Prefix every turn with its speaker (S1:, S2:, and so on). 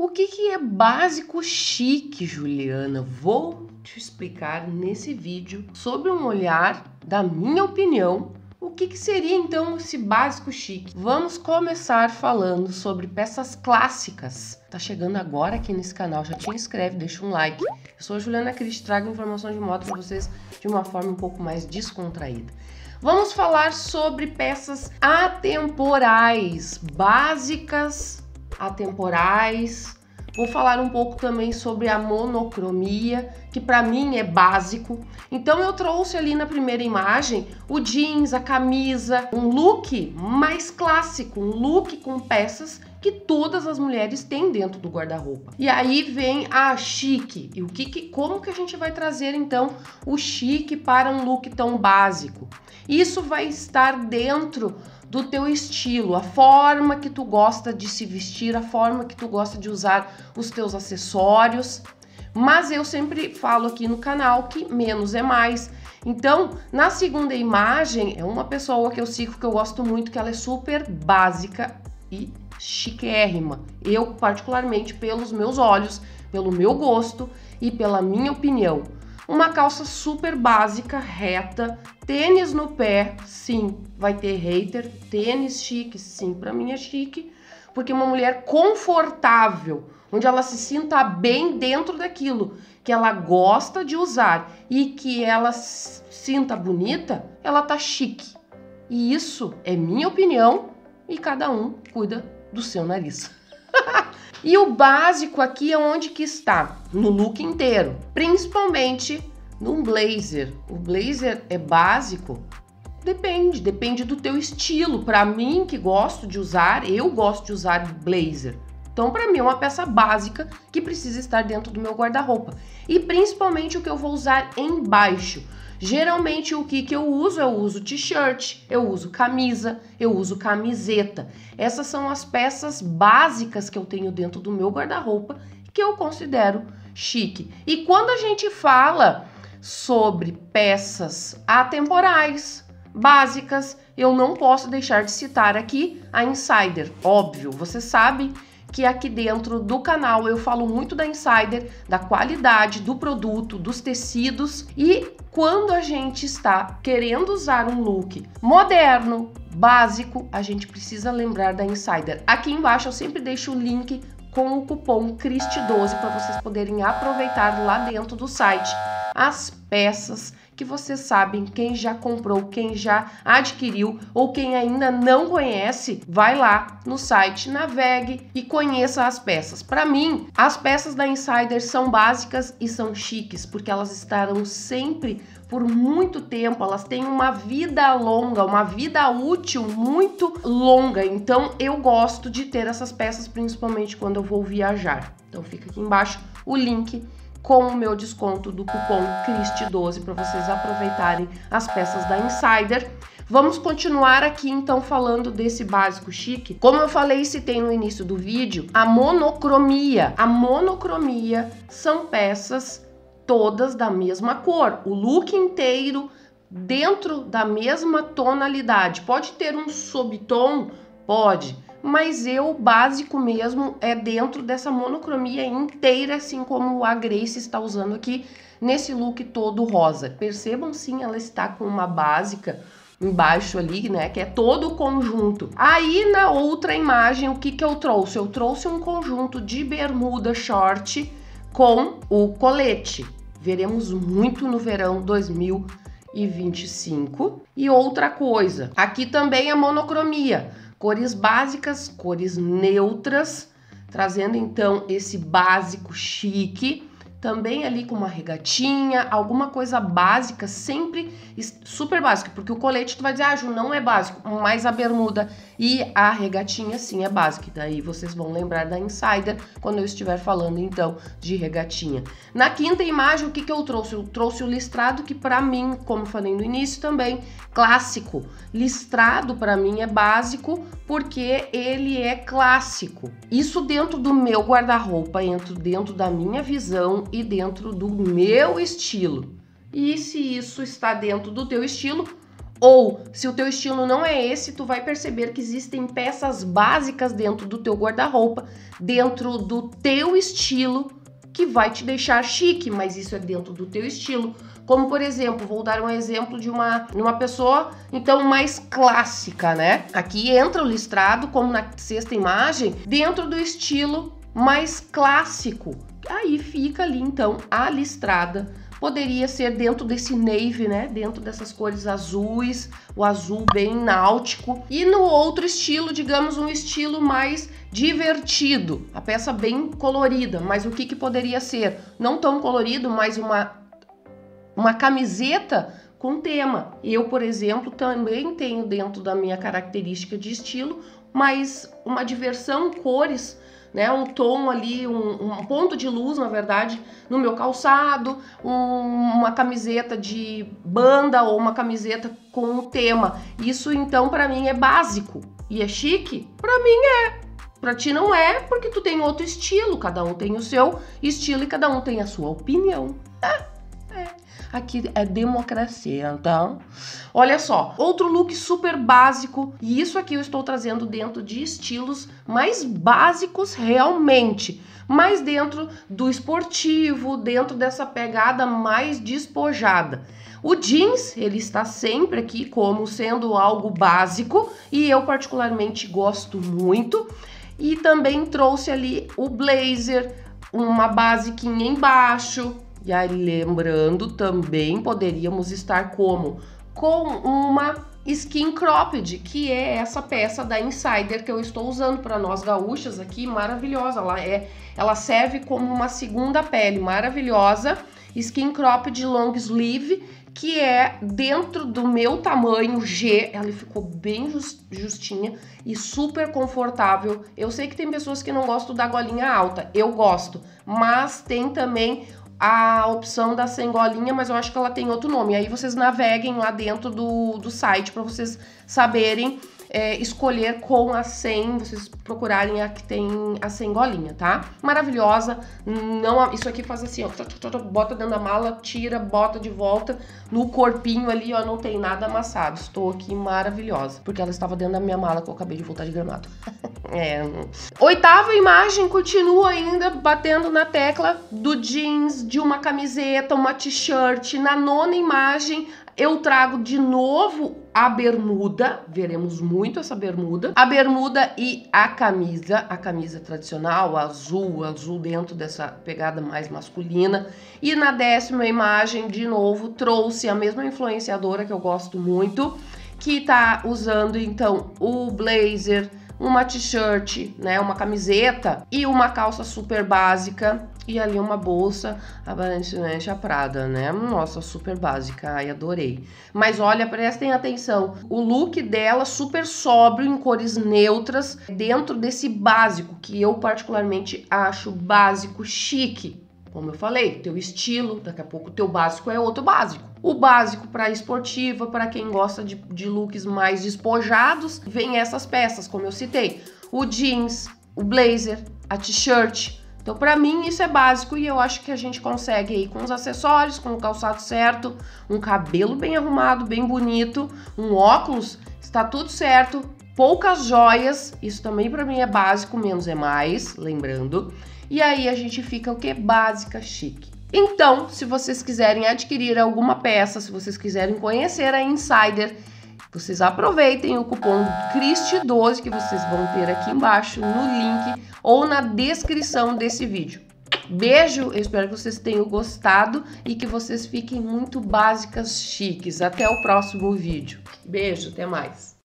S1: O que, que é básico chique, Juliana? Vou te explicar nesse vídeo sobre um olhar, da minha opinião, o que, que, seria então esse básico chique? Vamos começar falando sobre peças clássicas. Tá chegando agora aqui nesse canal, já te inscreve, deixa um like. Eu sou a Juliana Cris, trago informações de moda para vocês de uma forma um pouco mais descontraída. Vamos falar sobre peças atemporais, básicas atemporais. Vou falar um pouco também sobre a monocromia, que para mim é básico. Então eu trouxe ali na primeira imagem o jeans, a camisa, um look mais clássico, um look com peças que todas as mulheres têm dentro do guarda-roupa. E aí vem a chique. E o que, que como que a gente vai trazer então o chique para um look tão básico? Isso vai estar dentro do teu estilo, a forma que tu gosta de se vestir, a forma que tu gosta de usar os teus acessórios. Mas eu sempre falo aqui no canal que menos é mais. Então, na segunda imagem, é uma pessoa que eu sigo que eu gosto muito, que ela é super básica e chiquérrima. Eu, particularmente, pelos meus olhos, pelo meu gosto e pela minha opinião. Uma calça super básica, reta, tênis no pé, sim, vai ter hater, tênis chique, sim, para mim é chique, porque é uma mulher confortável, onde ela se sinta bem dentro daquilo que ela gosta de usar e que ela sinta bonita, ela tá chique. E isso é minha opinião e cada um cuida do seu nariz. E o básico aqui é onde que está? No look inteiro, principalmente num blazer. O blazer é básico? Depende, depende do teu estilo. Para mim que gosto de usar, eu gosto de usar blazer. Então, para mim, é uma peça básica que precisa estar dentro do meu guarda-roupa. E principalmente o que eu vou usar embaixo. Geralmente o que, que eu uso? Eu uso t-shirt, eu uso camisa, eu uso camiseta. Essas são as peças básicas que eu tenho dentro do meu guarda-roupa que eu considero chique. E quando a gente fala sobre peças atemporais, básicas, eu não posso deixar de citar aqui a Insider. Óbvio, você sabe que aqui dentro do canal eu falo muito da Insider, da qualidade do produto, dos tecidos e quando a gente está querendo usar um look moderno, básico, a gente precisa lembrar da Insider. Aqui embaixo eu sempre deixo o link com o cupom CRIST12 para vocês poderem aproveitar lá dentro do site as peças que vocês sabem quem já comprou, quem já adquiriu ou quem ainda não conhece, vai lá no site, navegue e conheça as peças. Para mim, as peças da Insider são básicas e são chiques, porque elas estarão sempre por muito tempo, elas têm uma vida longa, uma vida útil muito longa. Então eu gosto de ter essas peças principalmente quando eu vou viajar. Então fica aqui embaixo o link com o meu desconto do cupom CRIST12 para vocês aproveitarem as peças da Insider. Vamos continuar aqui então falando desse básico chique. Como eu falei, se tem no início do vídeo, a monocromia. A monocromia são peças todas da mesma cor, o look inteiro dentro da mesma tonalidade. Pode ter um subtom, pode, mas eu, básico mesmo, é dentro dessa monocromia inteira, assim como a Grace está usando aqui, nesse look todo rosa. Percebam sim, ela está com uma básica embaixo ali, né, que é todo o conjunto. Aí na outra imagem, o que que eu trouxe? Eu trouxe um conjunto de bermuda short com o colete. Veremos muito no verão 2025. E outra coisa, aqui também é monocromia cores básicas, cores neutras, trazendo então esse básico chique também ali com uma regatinha, alguma coisa básica, sempre super básica, porque o colete tu vai dizer, ah, Ju, não é básico, mas a bermuda e a regatinha sim é básica. E daí vocês vão lembrar da Insider quando eu estiver falando então de regatinha. Na quinta imagem, o que, que eu trouxe? Eu trouxe o listrado que para mim, como falei no início também, clássico. Listrado para mim é básico porque ele é clássico. Isso dentro do meu guarda-roupa, dentro da minha visão, e dentro do meu estilo. E se isso está dentro do teu estilo, ou se o teu estilo não é esse, tu vai perceber que existem peças básicas dentro do teu guarda-roupa, dentro do teu estilo que vai te deixar chique, mas isso é dentro do teu estilo. Como por exemplo, vou dar um exemplo de uma, uma pessoa então mais clássica, né? Aqui entra o listrado, como na sexta imagem, dentro do estilo mais clássico, Aí fica ali então a listrada. Poderia ser dentro desse navy, né? Dentro dessas cores azuis, o azul bem náutico. E no outro estilo, digamos, um estilo mais divertido. A peça bem colorida, mas o que, que poderia ser? Não tão colorido, mas uma, uma camiseta com tema. Eu, por exemplo, também tenho dentro da minha característica de estilo, mas uma diversão, cores né? Um tom ali, um, um ponto de luz, na verdade, no meu calçado, um, uma camiseta de banda ou uma camiseta com um tema. Isso então para mim é básico e é chique. Para mim é. Para ti não é, porque tu tem outro estilo, cada um tem o seu estilo e cada um tem a sua opinião. Ah, Aqui é democracia, então. Olha só, outro look super básico, e isso aqui eu estou trazendo dentro de estilos mais básicos realmente, mas dentro do esportivo, dentro dessa pegada mais despojada. O jeans, ele está sempre aqui como sendo algo básico e eu particularmente gosto muito. E também trouxe ali o blazer, uma basiquinha embaixo, e aí, lembrando, também poderíamos estar como? Com uma skin cropped, que é essa peça da Insider que eu estou usando para nós gaúchas aqui, maravilhosa. Ela, é, ela serve como uma segunda pele, maravilhosa. Skin cropped long sleeve, que é dentro do meu tamanho G, ela ficou bem justinha e super confortável. Eu sei que tem pessoas que não gostam da golinha alta, eu gosto, mas tem também a opção da sengolinha, mas eu acho que ela tem outro nome. Aí vocês naveguem lá dentro do, do site para vocês saberem é, escolher com a sem vocês procurarem a que tem a sengolinha, tá? Maravilhosa. Não, isso aqui faz assim, ó, bota dentro da mala, tira, bota de volta no corpinho ali, ó, não tem nada amassado. Estou aqui maravilhosa, porque ela estava dentro da minha mala que eu acabei de voltar de gramado. É. Oitava imagem continua ainda batendo na tecla do jeans, de uma camiseta, uma t-shirt. Na nona imagem, eu trago de novo a bermuda, veremos muito essa bermuda, a bermuda e a camisa, a camisa tradicional, azul, azul dentro dessa pegada mais masculina. E na décima imagem, de novo, trouxe a mesma influenciadora que eu gosto muito, que tá usando então o blazer uma t-shirt, né, uma camiseta e uma calça super básica e ali uma bolsa, aparentemente né, a Prada, né? Nossa, super básica, ai, adorei. Mas olha, prestem atenção, o look dela super sóbrio, em cores neutras, dentro desse básico, que eu particularmente acho básico chique. Como eu falei, teu estilo, daqui a pouco teu básico é outro básico. O básico para esportiva, para quem gosta de, de looks mais despojados, vem essas peças, como eu citei. O jeans, o blazer, a t-shirt. Então, para mim, isso é básico e eu acho que a gente consegue aí com os acessórios, com o calçado certo, um cabelo bem arrumado, bem bonito, um óculos, está tudo certo poucas joias, isso também para mim é básico, menos é mais, lembrando. E aí a gente fica o que? Básica, chique. Então, se vocês quiserem adquirir alguma peça, se vocês quiserem conhecer a Insider, vocês aproveitem o cupom CRIST12 que vocês vão ter aqui embaixo no link ou na descrição desse vídeo. Beijo, eu espero que vocês tenham gostado e que vocês fiquem muito básicas chiques. Até o próximo vídeo. Beijo, até mais.